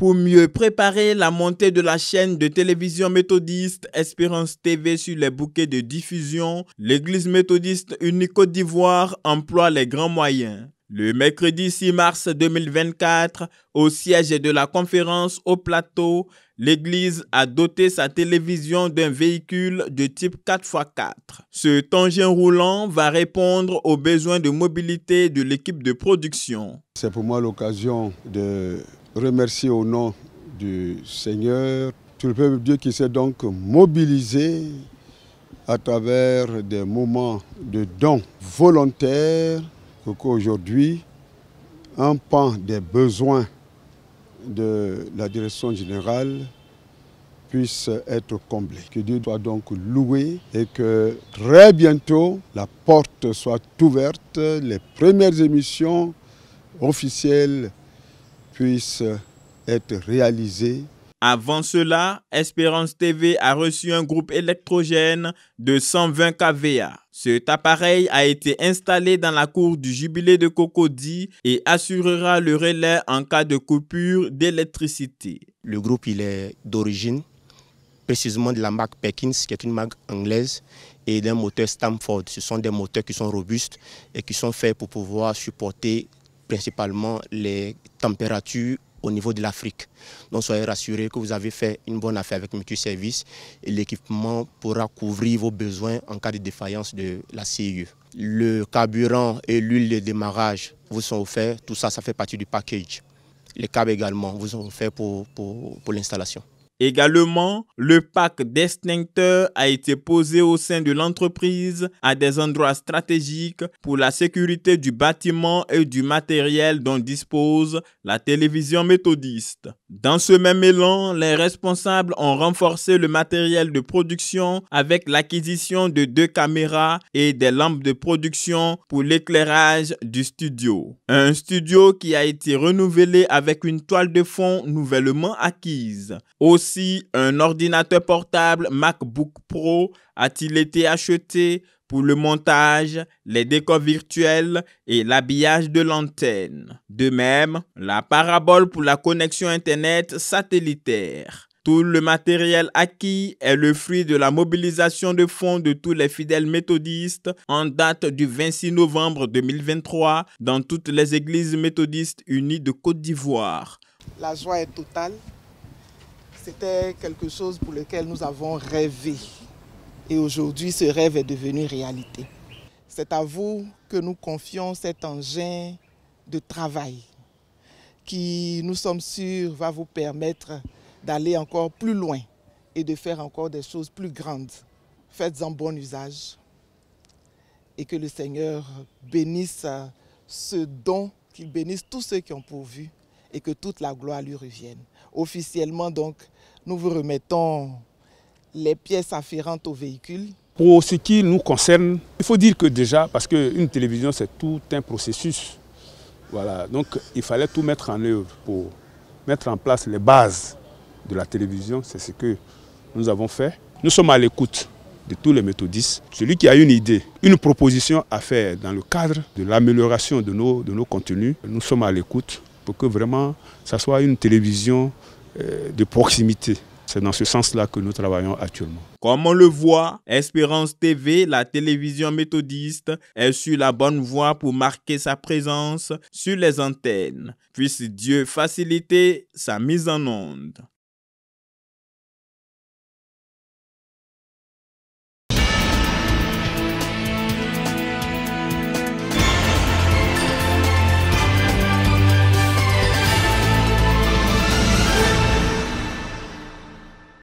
Pour mieux préparer la montée de la chaîne de télévision méthodiste Espérance TV sur les bouquets de diffusion, l'église méthodiste Unique d'Ivoire emploie les grands moyens. Le mercredi 6 mars 2024, au siège de la conférence au plateau, l'Église a doté sa télévision d'un véhicule de type 4x4. Ce tangent roulant va répondre aux besoins de mobilité de l'équipe de production. C'est pour moi l'occasion de remercier au nom du Seigneur tout le peuple de Dieu qui s'est donc mobilisé à travers des moments de dons volontaires pour qu'aujourd'hui, un pan des besoins de la direction générale puisse être comblé. Que Dieu doit donc louer et que très bientôt la porte soit ouverte, les premières émissions officielles puisse être réalisé. Avant cela, Espérance TV a reçu un groupe électrogène de 120 kVA. Cet appareil a été installé dans la cour du jubilé de Cocody et assurera le relais en cas de coupure d'électricité. Le groupe il est d'origine précisément de la marque Perkins, qui est une marque anglaise, et d'un moteur Stamford. Ce sont des moteurs qui sont robustes et qui sont faits pour pouvoir supporter principalement les températures au niveau de l'Afrique. Donc soyez rassurés que vous avez fait une bonne affaire avec Service et l'équipement pourra couvrir vos besoins en cas de défaillance de la CIE. Le carburant et l'huile de démarrage vous sont offerts, tout ça, ça fait partie du package. Les câbles également vous sont offerts pour l'installation. Également, le pack d'extincteurs a été posé au sein de l'entreprise à des endroits stratégiques pour la sécurité du bâtiment et du matériel dont dispose la télévision méthodiste. Dans ce même élan, les responsables ont renforcé le matériel de production avec l'acquisition de deux caméras et des lampes de production pour l'éclairage du studio. Un studio qui a été renouvelé avec une toile de fond nouvellement acquise aussi, un ordinateur portable MacBook Pro a-t-il été acheté pour le montage, les décors virtuels et l'habillage de l'antenne. De même, la parabole pour la connexion Internet satellitaire. Tout le matériel acquis est le fruit de la mobilisation de fonds de tous les fidèles méthodistes en date du 26 novembre 2023 dans toutes les églises méthodistes unies de Côte d'Ivoire. La joie est totale c'était quelque chose pour lequel nous avons rêvé. Et aujourd'hui, ce rêve est devenu réalité. C'est à vous que nous confions cet engin de travail qui, nous sommes sûrs, va vous permettre d'aller encore plus loin et de faire encore des choses plus grandes. Faites-en bon usage et que le Seigneur bénisse ce don, qu'il bénisse tous ceux qui ont pourvu et que toute la gloire lui revienne. Officiellement, donc, nous vous remettons les pièces afférentes au véhicule. Pour ce qui nous concerne, il faut dire que déjà, parce qu'une télévision, c'est tout un processus. Voilà, donc il fallait tout mettre en œuvre pour mettre en place les bases de la télévision. C'est ce que nous avons fait. Nous sommes à l'écoute de tous les méthodistes. Celui qui a une idée, une proposition à faire dans le cadre de l'amélioration de nos, de nos contenus, nous sommes à l'écoute pour que vraiment ça soit une télévision euh, de proximité. C'est dans ce sens-là que nous travaillons actuellement. Comme on le voit, Espérance TV, la télévision méthodiste, est sur la bonne voie pour marquer sa présence sur les antennes. Puisse Dieu faciliter sa mise en onde.